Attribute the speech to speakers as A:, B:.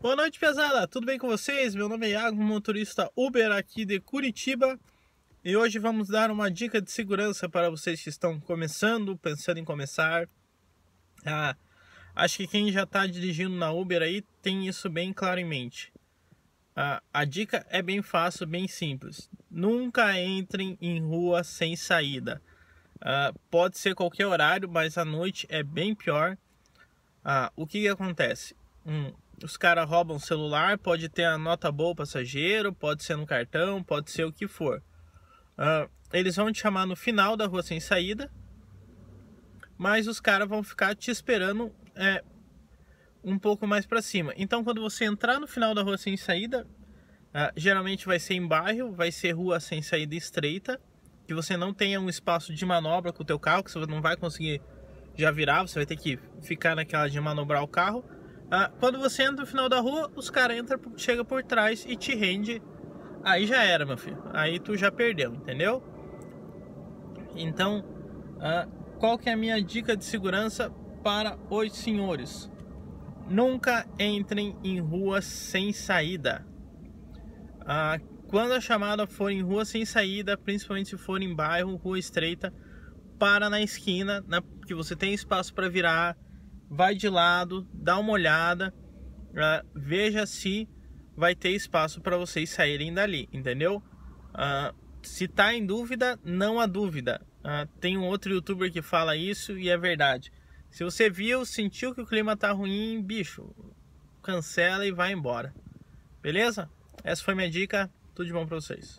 A: Boa noite, pesada! Tudo bem com vocês? Meu nome é Iago, motorista Uber aqui de Curitiba. E hoje vamos dar uma dica de segurança para vocês que estão começando, pensando em começar. Ah, acho que quem já está dirigindo na Uber aí tem isso bem claro em mente. Ah, a dica é bem fácil, bem simples. Nunca entrem em rua sem saída. Ah, pode ser qualquer horário, mas à noite é bem pior. Ah, o que, que acontece? os caras roubam celular, pode ter a nota boa passageiro, pode ser no cartão, pode ser o que for. Uh, eles vão te chamar no final da rua sem saída, mas os caras vão ficar te esperando é, um pouco mais para cima. Então, quando você entrar no final da rua sem saída, uh, geralmente vai ser em bairro, vai ser rua sem saída estreita, que você não tenha um espaço de manobra com o teu carro, que você não vai conseguir já virar, você vai ter que ficar naquela de manobrar o carro ah, quando você entra no final da rua, os caras entram, chega por trás e te rende. Aí já era, meu filho. Aí tu já perdeu, entendeu? Então, ah, qual que é a minha dica de segurança para os senhores? Nunca entrem em ruas sem saída. Ah, quando a chamada for em rua sem saída, principalmente se for em bairro, rua estreita, para na esquina, na, que você tem espaço para virar vai de lado, dá uma olhada, uh, veja se vai ter espaço para vocês saírem dali, entendeu? Uh, se tá em dúvida, não há dúvida. Uh, tem um outro youtuber que fala isso e é verdade. Se você viu, sentiu que o clima tá ruim, bicho, cancela e vai embora. Beleza? Essa foi minha dica. Tudo de bom para vocês.